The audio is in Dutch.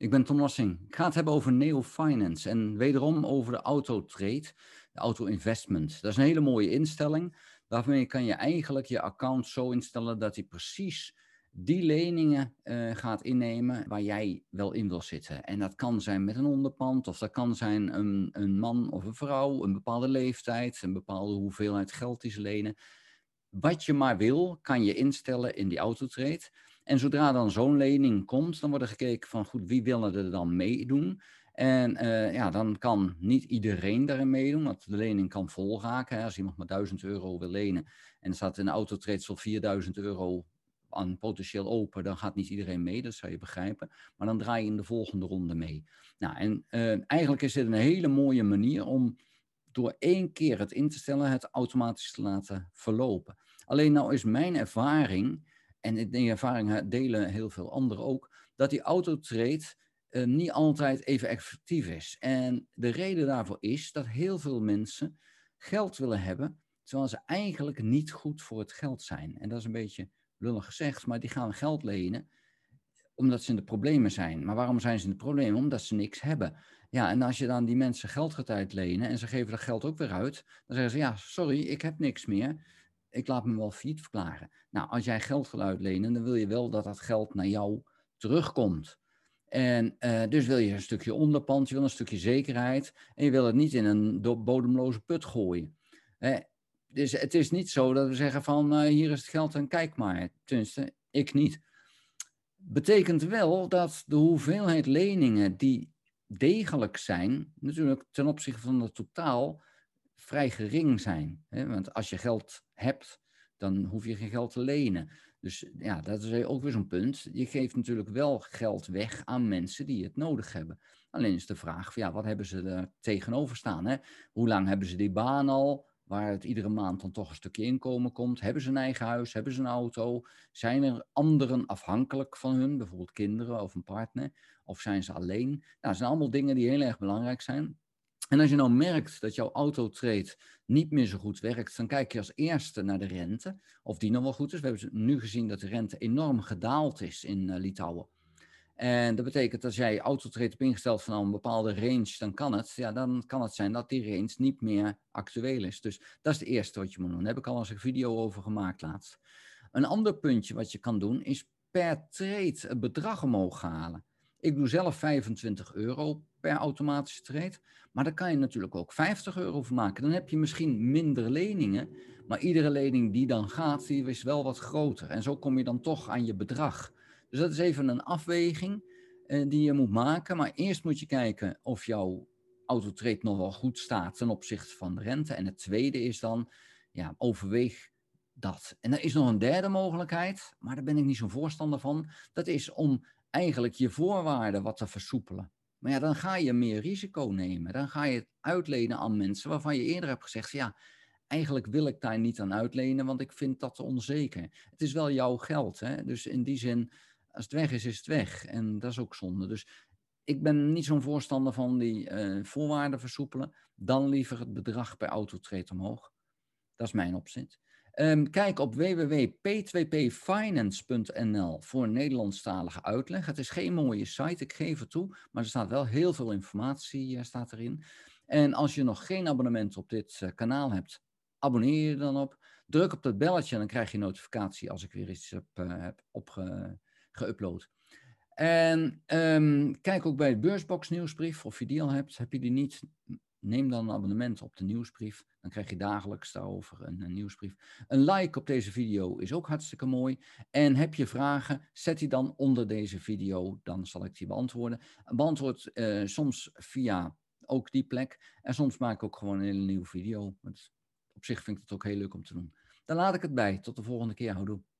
Ik ben Tom Lossing. Ik ga het hebben over Neo Finance en wederom over de autotrade, de auto Dat is een hele mooie instelling. Daarmee kan je eigenlijk je account zo instellen dat hij precies die leningen eh, gaat innemen waar jij wel in wil zitten. En dat kan zijn met een onderpand, of dat kan zijn een, een man of een vrouw, een bepaalde leeftijd, een bepaalde hoeveelheid geld die lenen. Wat je maar wil, kan je instellen in die autotrade. En zodra dan zo'n lening komt, dan wordt er gekeken van goed, wie willen er dan meedoen? En eh, ja, dan kan niet iedereen daarin meedoen, want de lening kan vol raken. Als iemand maar 1000 euro wil lenen en er staat een de autotrades 4000 euro aan potentieel open, dan gaat niet iedereen mee, dat zou je begrijpen. Maar dan draai je in de volgende ronde mee. Nou, en eh, eigenlijk is dit een hele mooie manier om door één keer het in te stellen, het automatisch te laten verlopen. Alleen nou is mijn ervaring en die ervaring delen heel veel anderen ook, dat die autotrade eh, niet altijd even effectief is. En de reden daarvoor is dat heel veel mensen geld willen hebben, terwijl ze eigenlijk niet goed voor het geld zijn. En dat is een beetje lullig gezegd, maar die gaan geld lenen omdat ze in de problemen zijn. Maar waarom zijn ze in de problemen? Omdat ze niks hebben. Ja, en als je dan die mensen geld gaat uitlenen en ze geven dat geld ook weer uit, dan zeggen ze ja, sorry, ik heb niks meer ik laat me wel failliet verklaren. Nou, als jij geld wil uitlenen, dan wil je wel dat dat geld naar jou terugkomt. En eh, dus wil je een stukje onderpand, je wil een stukje zekerheid en je wil het niet in een bodemloze put gooien. Dus het is niet zo dat we zeggen van eh, hier is het geld en kijk maar. Tenminste, ik niet. Betekent wel dat de hoeveelheid leningen die degelijk zijn, natuurlijk ten opzichte van het totaal, vrij gering zijn. Hè? Want als je geld hebt, dan hoef je geen geld te lenen. Dus ja, dat is ook weer zo'n punt. Je geeft natuurlijk wel geld weg aan mensen die het nodig hebben. Alleen is de vraag, ja, wat hebben ze er tegenover staan? Hè? Hoe lang hebben ze die baan al? Waar het iedere maand dan toch een stukje inkomen komt. Hebben ze een eigen huis? Hebben ze een auto? Zijn er anderen afhankelijk van hun? Bijvoorbeeld kinderen of een partner? Of zijn ze alleen? Nou, dat zijn allemaal dingen die heel erg belangrijk zijn. En als je nou merkt dat jouw autotrade niet meer zo goed werkt, dan kijk je als eerste naar de rente, of die nog wel goed is. We hebben nu gezien dat de rente enorm gedaald is in eh, Litouwen. En dat betekent dat als jij autotrade hebt ingesteld van een bepaalde range, dan kan het. Ja, dan kan het zijn dat die range niet meer actueel is. Dus dat is het eerste wat je moet doen. Daar heb ik al eens een video over gemaakt laatst. Een ander puntje wat je kan doen is per trade het bedrag omhoog halen. Ik doe zelf 25 euro per automatische trade. Maar daar kan je natuurlijk ook 50 euro voor maken. Dan heb je misschien minder leningen. Maar iedere lening die dan gaat, die is wel wat groter. En zo kom je dan toch aan je bedrag. Dus dat is even een afweging eh, die je moet maken. Maar eerst moet je kijken of jouw autotrade nog wel goed staat ten opzichte van de rente. En het tweede is dan, ja, overweeg dat. En er is nog een derde mogelijkheid, maar daar ben ik niet zo'n voorstander van. Dat is om eigenlijk je voorwaarden wat te versoepelen. Maar ja, dan ga je meer risico nemen. Dan ga je het uitlenen aan mensen waarvan je eerder hebt gezegd: ja, eigenlijk wil ik daar niet aan uitlenen, want ik vind dat onzeker. Het is wel jouw geld. Hè? Dus in die zin, als het weg is, is het weg. En dat is ook zonde. Dus ik ben niet zo'n voorstander van die eh, voorwaarden versoepelen. Dan liever het bedrag per auto omhoog. Dat is mijn opzet. Ehm, kijk op www.p2pfinance.nl voor Nederlandstalige uitleg. Het is geen mooie site, ik geef het toe, maar er staat wel heel veel informatie uh, staat erin. En als je nog geen abonnement op dit eh, kanaal hebt, abonneer je dan op. Druk op dat belletje en dan krijg je notificatie als ik weer iets heb, uh, heb En ehm, kijk ook bij het Beursbox nieuwsbrief of je die al hebt. Heb je die niet, Neem dan een abonnement op de nieuwsbrief. Dan krijg je dagelijks daarover een, nieuwsbrief. Een like op deze video is ook hartstikke mooi. En heb je vragen, zet die dan onder deze video. Dan zal ik die beantwoorden. Beantwoord eh, soms via ook die plek. En soms maak ik ook gewoon een hele nieuwe video. op zich vind ik het ook heel leuk om te doen. Dan laat ik het bij. Tot de volgende keer. Houdoe.